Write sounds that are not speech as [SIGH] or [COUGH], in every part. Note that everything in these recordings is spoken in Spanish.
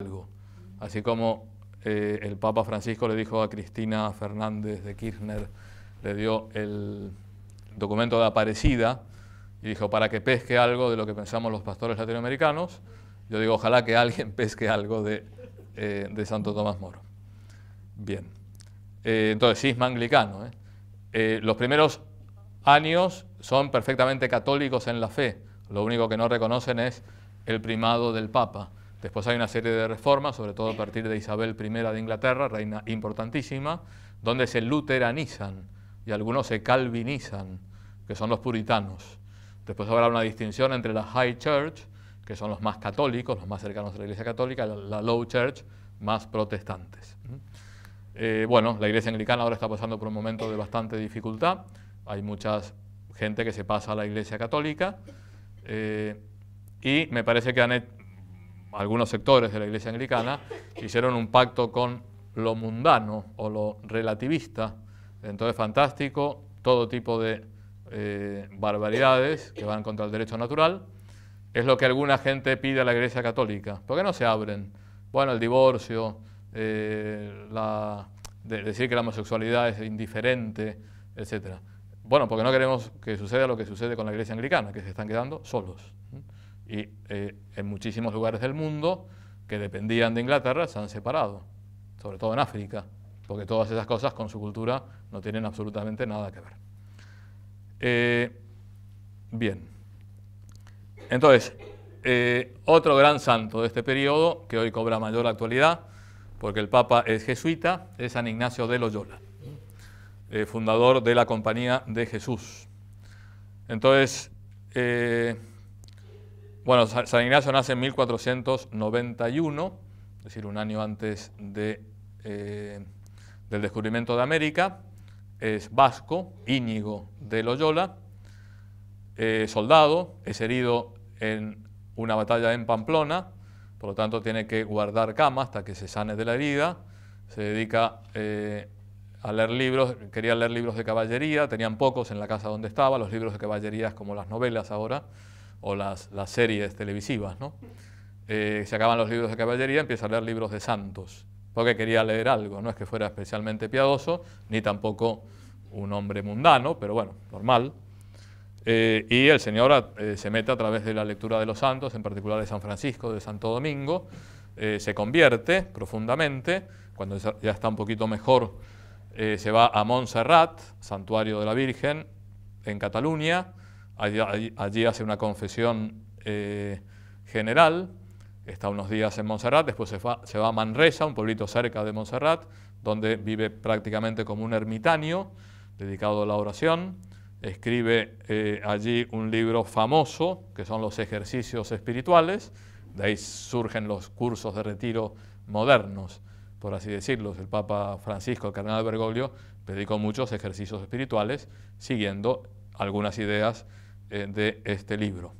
algo. Así como eh, el Papa Francisco le dijo a Cristina Fernández de Kirchner, le dio el documento de aparecida y dijo, para que pesque algo de lo que pensamos los pastores latinoamericanos, yo digo, ojalá que alguien [LAUGHS] pesque algo eh, de, Santo Tomás Moro. Bien. Eh, entonces, sisma anglicano. los primeros años son perfectamente católicos en la fe. Lo único que no reconocen es el primado del Papa. Después hay una serie de reformas, sobre todo a partir de Isabel I de Inglaterra, reina importantísima, donde se luteranizan y algunos se calvinizan, que son los puritanos. Después habrá una distinción entre la High Church, que son los más católicos, los más cercanos a la Iglesia Católica, la Low Church, más protestantes. Eh, bueno, la Iglesia Anglicana ahora está pasando por un momento de bastante dificultad. Hay mucha gente que se pasa a la Iglesia Católica. Eh, y me parece que han, algunos sectores de la iglesia anglicana hicieron un pacto con lo mundano o lo relativista. Entonces, fantástico, todo tipo de eh, barbaridades que van contra el derecho natural. Es lo que alguna gente pide a la iglesia católica. ¿Por qué no se abren? Bueno, el divorcio, eh, decir que la homosexualidad es indiferente, etc. Bueno, porque no queremos que suceda lo que sucede con la iglesia anglicana, que se están quedando solos y eh, en muchísimos lugares del mundo que dependían de Inglaterra se han separado, sobre todo en África, porque todas esas cosas con su cultura no tienen absolutamente nada que ver. Eh, bien, entonces, eh, otro gran santo de este periodo, que hoy cobra mayor actualidad, porque el Papa es jesuita, es San Ignacio de Loyola, fundador de la Compañía de Jesús. Entonces, bueno, San Ignacio nace en 1491, es decir, un año antes eh, del descubrimiento de América. Es vasco, Íñigo de Loyola, eh, soldado, es herido en una batalla en Pamplona, por lo tanto tiene que guardar cama hasta que se sane de la herida. Se dedica eh, a leer libros, quería leer libros de caballería, tenían pocos en la casa donde estaba, los libros de caballerías como las novelas ahora o las, series televisivas, eh, se acaban los libros de caballería, empieza a leer libros de santos, porque quería leer algo, no es que fuera especialmente piadoso, ni tampoco un hombre mundano, pero bueno, normal. Eh, y el Señor eh, se mete a través de la lectura de los santos, en particular de San Francisco, de Santo Domingo, se convierte profundamente, cuando ya está un poquito mejor, se va a Montserrat, santuario de la Virgen, en Cataluña, Allí, hace una confesión eh, general, está unos días en Montserrat, después se, va, a Manresa, un pueblito cerca de Montserrat, donde vive prácticamente como un ermitaño dedicado a la oración. Escribe eh, allí un libro famoso, que son los ejercicios espirituales, de ahí surgen los cursos de retiro modernos, por así decirlo. El Papa Francisco, el Cardenal Bergoglio, predicó muchos ejercicios espirituales siguiendo algunas ideas eh, de este libro.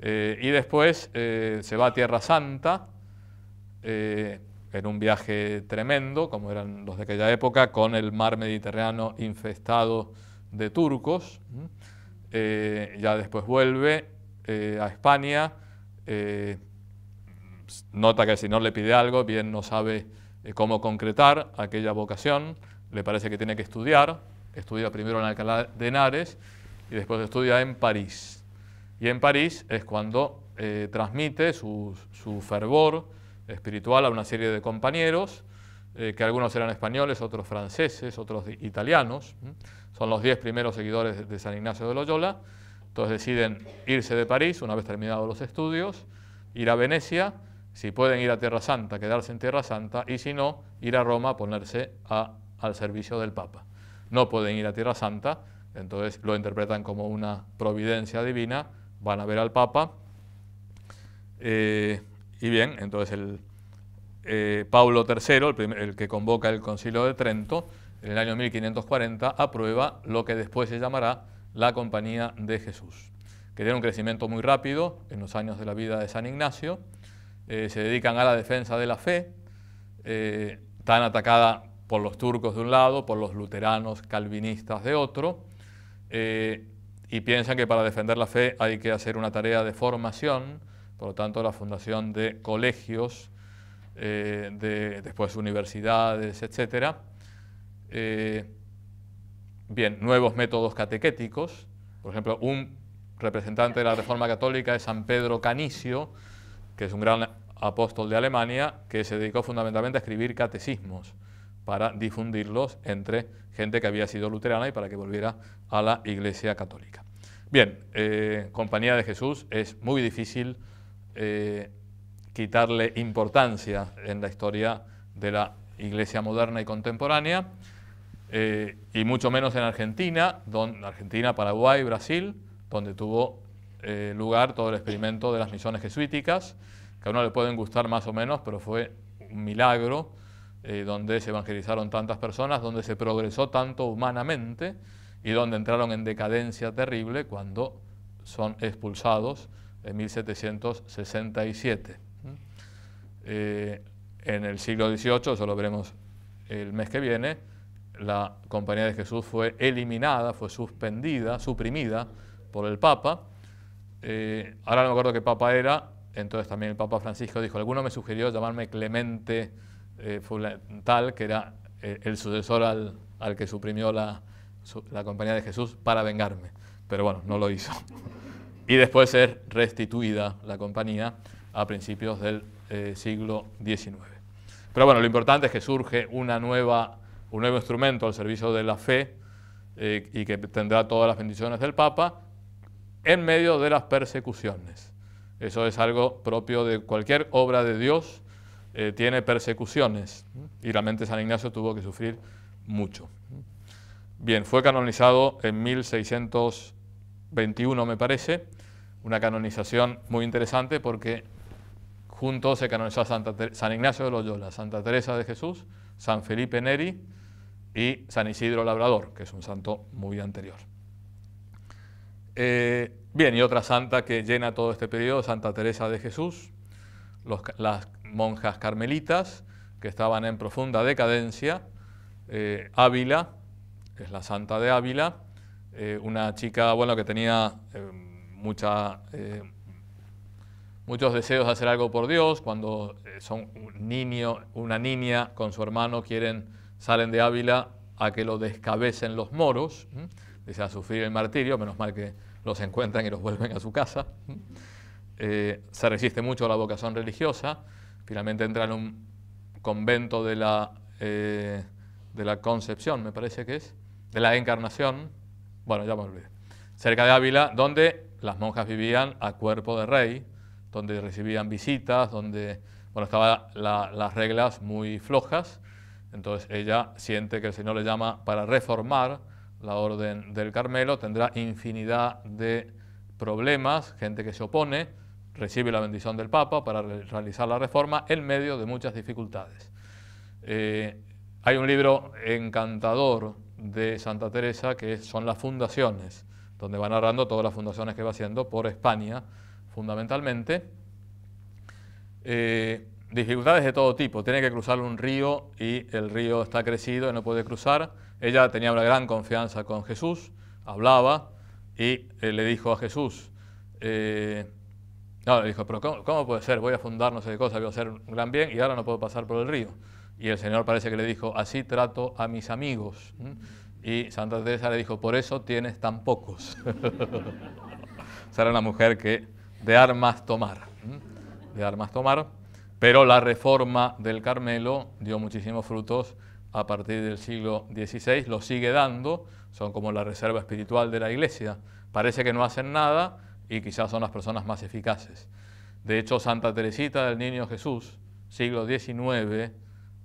Eh, y después eh, se va a Tierra Santa, en un viaje tremendo, como eran los de aquella época, con el mar Mediterráneo infestado de turcos. ya después vuelve a España, nota que si no le pide algo, bien no sabe cómo concretar aquella vocación, le parece que tiene que estudiar, estudia primero en Alcalá de Henares y después estudia en París. Y en París es cuando eh, transmite su, fervor espiritual a una serie de compañeros, eh, que algunos eran españoles, otros franceses, otros italianos. Son los diez primeros seguidores de San Ignacio de Loyola. Entonces deciden irse de París una vez terminados los estudios, ir a Venecia, si pueden ir a Tierra Santa, quedarse en Tierra Santa, y si no, ir a Roma a ponerse al servicio del Papa. No pueden ir a Tierra Santa, entonces lo interpretan como una providencia divina, van a ver al Papa. Eh, y bien, entonces el eh, Pablo III, el, que convoca el concilio de Trento, en el año 1540 aprueba lo que después se llamará la Compañía de Jesús, que tiene un crecimiento muy rápido en los años de la vida de San Ignacio, eh, se dedican a la defensa de la fe, tan atacada por los turcos de un lado, por los luteranos calvinistas de otro, eh, y piensan que para defender la fe hay que hacer una tarea de formación, por lo tanto la fundación de colegios, eh, de, después universidades, etc. Eh, bien, nuevos métodos catequéticos, por ejemplo, un representante de la Reforma Católica es San Pedro Canicio, que es un gran apóstol de Alemania, que se dedicó fundamentalmente a escribir catecismos para difundirlos entre gente que había sido luterana y para que volviera a la Iglesia Católica. Bien, eh, Compañía de Jesús es muy difícil eh, quitarle importancia en la historia de la Iglesia moderna y contemporánea, eh, y mucho menos en Argentina, Argentina, Paraguay, Brasil, donde tuvo lugar todo el experimento de las misiones jesuíticas, que a uno le pueden gustar más o menos, pero fue un milagro eh, donde se evangelizaron tantas personas, donde se progresó tanto humanamente y donde entraron en decadencia terrible cuando son expulsados en 1767. Eh, en el siglo XVIII, eso lo veremos el mes que viene, la Compañía de Jesús fue eliminada, fue suspendida, suprimida por el Papa. Eh, ahora no me acuerdo qué Papa era, entonces también el Papa Francisco dijo, alguno me sugirió llamarme Clemente eh, Fue tal, que era eh, el sucesor al, que suprimió la, compañía de Jesús, para vengarme. Pero bueno, no lo hizo. Y después ser restituida la compañía a principios del eh, siglo XIX. Pero bueno, lo importante es que surge una nueva, un nuevo instrumento al servicio de la fe y que tendrá todas las bendiciones del Papa en medio de las persecuciones. Eso es algo propio de cualquier obra de Dios eh, tiene persecuciones y realmente San Ignacio tuvo que sufrir mucho. Bien, fue canonizado en 1621 me parece, una canonización muy interesante porque juntos se canonizó a San Ignacio de Loyola, Santa Teresa de Jesús, San Felipe Neri y San Isidro Labrador, que es un santo muy anterior. Eh, bien, y otra santa que llena todo este periodo, Santa Teresa de Jesús, los, las monjas carmelitas que estaban en profunda decadencia. Eh, Ávila, es la santa de Ávila, eh, una chica bueno, que tenía eh, mucha, muchos deseos de hacer algo por Dios. Cuando son un niño, una niña con su hermano quieren, salen de Ávila a que lo descabecen los moros, desea sufrir el martirio, menos mal que los encuentran y los vuelven a su casa. se resiste mucho a la vocación religiosa, finalmente entra en un convento de la, eh, de la Concepción, me parece que es, de la Encarnación, bueno, ya me olvidé, cerca de Ávila, donde las monjas vivían a cuerpo de rey, donde recibían visitas, donde, bueno, estaban las reglas muy flojas, entonces ella siente que el Señor le llama para reformar la orden del Carmelo, tendrá infinidad de problemas, gente que se opone, recibe la bendición del Papa para realizar la reforma en medio de muchas dificultades. Eh, hay un libro encantador de Santa Teresa que son las fundaciones, donde va narrando todas las fundaciones que va haciendo por España, fundamentalmente. Eh, dificultades de todo tipo, tiene que cruzar un río y el río está crecido y no puede cruzar. Ella tenía una gran confianza con Jesús, hablaba y eh, le dijo a Jesús, no, le dijo, pero cómo, puede ser? Voy a fundar no sé qué cosa, voy a hacer un gran bien y ahora no puedo pasar por el río. Y el Señor parece que le dijo, así trato a mis amigos. Y Santa Teresa le dijo, por eso tienes tan pocos. [LAUGHS] Será una mujer que de armas tomar, de armas tomar. Pero la reforma del Carmelo dio muchísimos frutos a partir del siglo XVI, lo sigue dando, son como la reserva espiritual de la Iglesia. Parece que no hacen nada, y quizás son las personas más eficaces. De hecho, Santa Teresita del Niño Jesús, siglo XIX,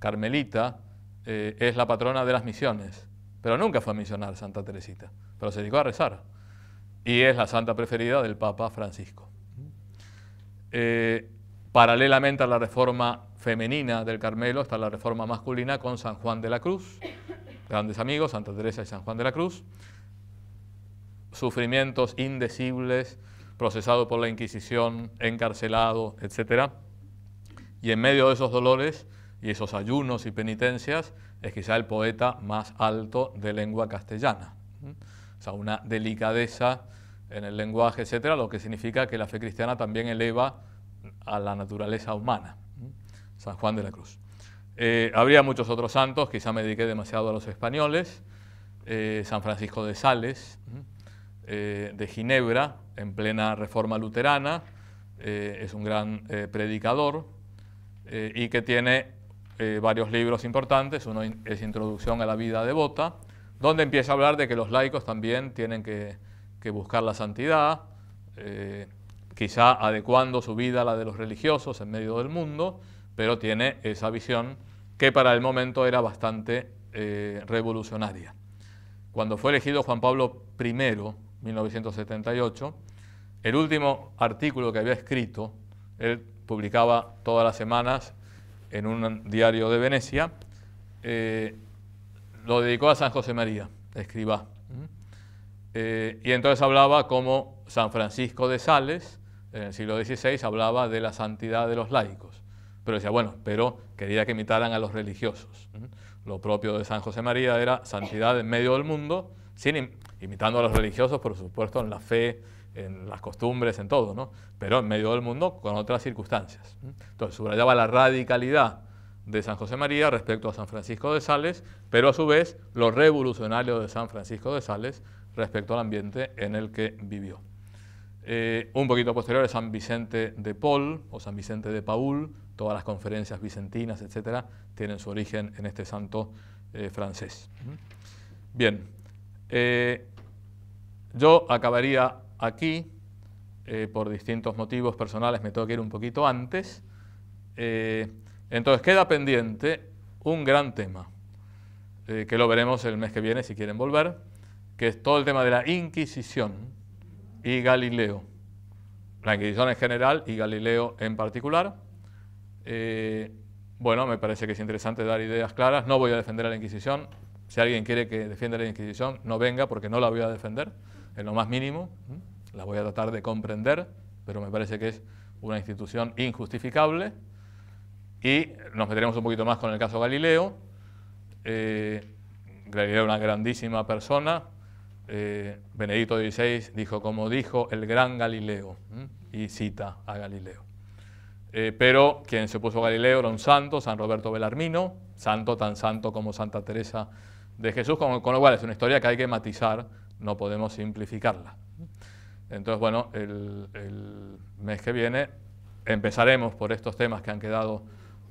carmelita, eh, es la patrona de las misiones, pero nunca fue a misionar Santa Teresita, pero se dedicó a rezar y es la santa preferida del Papa Francisco. Eh, paralelamente a la reforma femenina del Carmelo está la reforma masculina con San Juan de la Cruz, grandes amigos, Santa Teresa y San Juan de la Cruz, sufrimientos indecibles procesado por la Inquisición, encarcelado, etc. Y en medio de esos dolores y esos ayunos y penitencias es quizá el poeta más alto de lengua castellana. O sea, una delicadeza en el lenguaje, etcétera, lo que significa que la fe cristiana también eleva a la naturaleza humana. San Juan de la Cruz. Eh, habría muchos otros santos, quizá me dediqué demasiado a los españoles, eh, San Francisco de Sales, eh, de Ginebra, en plena reforma luterana, eh, es un gran eh, predicador y que tiene varios libros importantes, uno es Introducción a la vida devota, donde empieza a hablar de que los laicos también tienen que, buscar la santidad, quizá adecuando su vida a la de los religiosos en medio del mundo, pero tiene esa visión que para el momento era bastante revolucionaria. Cuando fue elegido Juan Pablo I 1978, el último artículo que había escrito, él publicaba todas las semanas en un diario de Venecia, eh, lo dedicó a San José María, escriba. Eh, y entonces hablaba como San Francisco de Sales, en el siglo XVI, hablaba de la santidad de los laicos. Pero decía, bueno, pero quería que imitaran a los religiosos. Lo propio de San José María era santidad en medio del mundo, imitando a los religiosos, por supuesto, en la fe, en las costumbres, en todo, pero en medio del mundo con otras circunstancias. Entonces subrayaba la radicalidad de San José María respecto a San Francisco de Sales, pero a su vez lo revolucionario de San Francisco de Sales respecto al ambiente en el que vivió. Eh, un poquito posterior es San Vicente de Paul o San Vicente de Paul, todas las conferencias vicentinas, etcétera, tienen su origen en este santo eh, francés. Bien, eh, yo acabaría aquí, eh, por distintos motivos personales me tengo que ir un poquito antes. Eh, entonces queda pendiente un gran tema, que lo veremos el mes que viene si quieren volver, que es todo el tema de la Inquisición y Galileo. La Inquisición en general y Galileo en particular. bueno, me parece que es interesante dar ideas claras. No voy a defender a la Inquisición, si alguien quiere que defienda la Inquisición, no venga porque no la voy a defender, en lo más mínimo. La voy a tratar de comprender, pero me parece que es una institución injustificable. Y nos meteremos un poquito más con el caso Galileo. Eh, Galileo era una grandísima persona. Eh, Benedicto XVI dijo, como dijo el gran Galileo, y cita a Galileo. Eh, pero quien se puso Galileo era un santo, San Roberto Belarmino, santo tan santo como Santa Teresa de Jesús, con, lo cual es una historia que hay que matizar, no podemos simplificarla. Entonces, bueno, el, mes que viene empezaremos por estos temas que han quedado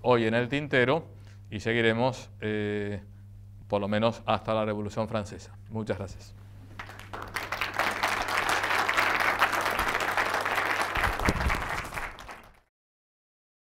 hoy en el tintero y seguiremos eh, por lo menos hasta la Revolución Francesa. Muchas gracias.